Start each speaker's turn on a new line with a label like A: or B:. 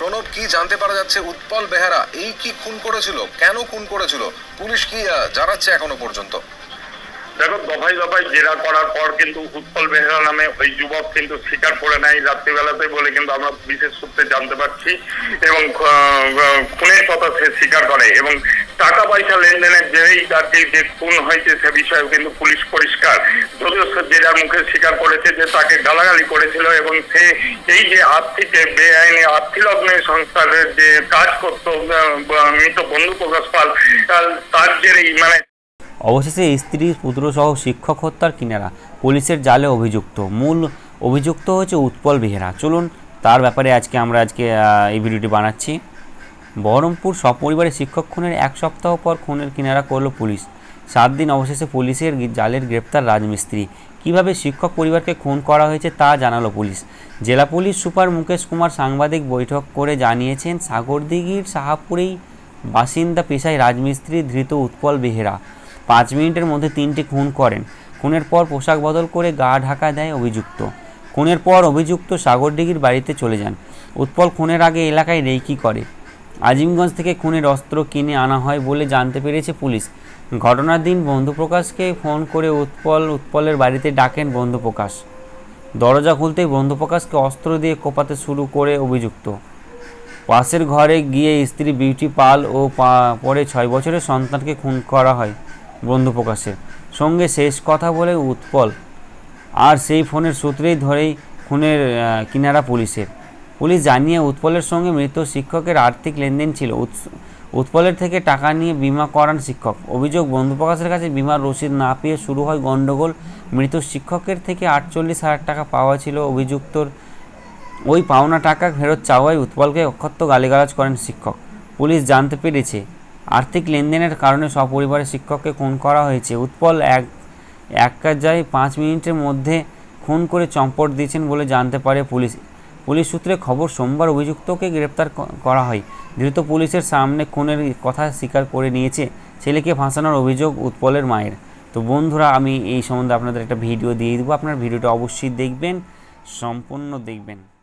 A: প্রণব কি জানতে পারা যাচ্ছে উৎপল বেহারা এই কি খুন করেছিল কেন খুন করেছিল পুলিশ কি জানাচ্ছে এখনো পর্যন্ত দেখো দফায় দফায় জেরা করার পর কিন্তু উৎপল বেহরা নামে ওই যুবক কিন্তু স্বীকার করে নেয় রাত্রিবেলাতে বলে কিন্তু আমরা বিশেষ সূত্রে জানতে পারছি এবং খুনের কথা সে স্বীকার করে এবং টাকা পয়সা লেনদেনের জেরেই তার যে যে খুন হয়েছে সে বিষয়েও কিন্তু পুলিশ পরিষ্কার যদিও জেরার মুখে স্বীকার করেছে যে তাকে গালাগালি করেছিল এবং সে এই যে আর্থিকে বেআইনি আর্থিলগ্ন সংস্থার যে কাজ করত মৃত বন্ধু প্রকাশ পাল তার জেরেই
B: মানে অবশেষে স্ত্রী পুত্রসহ শিক্ষক হত্যার কিনারা পুলিশের জালে অভিযুক্ত মূল অভিযুক্ত হচ্ছে উৎপল বেহেরা চলুন তার ব্যাপারে আজকে আমরা আজকে এই ভিডিওটি বানাচ্ছি বহরমপুর সপরিবারে শিক্ষক খুনের এক সপ্তাহ পর খুনের কিনারা করল পুলিশ সাত দিন অবশেষে পুলিশের জালের গ্রেপ্তার রাজমিস্ত্রি কিভাবে শিক্ষক পরিবারকে খুন করা হয়েছে তা জানালো পুলিশ জেলা পুলিশ সুপার মুকেশ কুমার সাংবাদিক বৈঠক করে জানিয়েছেন সাগরদিঘির সাহাপুরেই বাসিন্দা পেশায় রাজমিস্ত্রি ধৃত উৎপল বেহেরা পাঁচ মিনিটের মধ্যে তিনটি খুন করেন খুনের পর পোশাক বদল করে গা ঢাকা দেয় অভিযুক্ত খুনের পর অভিযুক্ত সাগরদিঘির বাড়িতে চলে যান উৎপল খুনের আগে এলাকায় রেইকি করে আজিমগঞ্জ থেকে খুনের অস্ত্র কিনে আনা হয় বলে জানতে পেরেছে পুলিশ ঘটনার দিন বন্ধুপ্রকাশকে ফোন করে উৎপল উৎপলের বাড়িতে ডাকেন বন্ধুপ্রকাশ দরজা খুলতেই বন্ধুপ্রকাশকে অস্ত্র দিয়ে কোপাতে শুরু করে অভিযুক্ত পাশের ঘরে গিয়ে স্ত্রী বিউটি পাল ও পরে ছয় বছরের সন্তানকে খুন করা হয় বন্ধুপ্রকাশের সঙ্গে শেষ কথা বলে উৎপল আর সেই ফোনের সূত্রেই ধরেই খুনের কিনারা পুলিশের পুলিশ জানিয়ে উৎপলের সঙ্গে মৃত শিক্ষকের আর্থিক লেনদেন ছিল উৎপলের থেকে টাকা নিয়ে বিমা করান শিক্ষক অভিযোগ বন্ধুপ্রকাশের কাছে বিমার রসিদ না পেয়ে শুরু হয় গণ্ডগোল মৃত শিক্ষকের থেকে আটচল্লিশ হাজার টাকা পাওয়া ছিল অভিযুক্তর ওই পাওনা টাকা ফেরত চাওয়ায় উৎপলকে অক্ষত্য গালিগালাজ করেন শিক্ষক পুলিশ জানতে পেরেছে আর্থিক লেনদেনের কারণে সপরিবারে শিক্ষককে খুন করা হয়েছে উৎপল এক এক যায় পাঁচ মিনিটের মধ্যে খুন করে চম্পট দিয়েছেন বলে জানতে পারে পুলিশ পুলিশ সূত্রে খবর সোমবার অভিযুক্তকে গ্রেপ্তার করা হয় ধৃত পুলিশের সামনে খুনের কথা স্বীকার করে নিয়েছে ছেলেকে ফাঁসানোর অভিযোগ উৎপলের মায়ের তো বন্ধুরা আমি এই সম্বন্ধে আপনাদের একটা ভিডিও দিয়ে দেবো আপনার ভিডিওটা অবশ্যই দেখবেন সম্পূর্ণ দেখবেন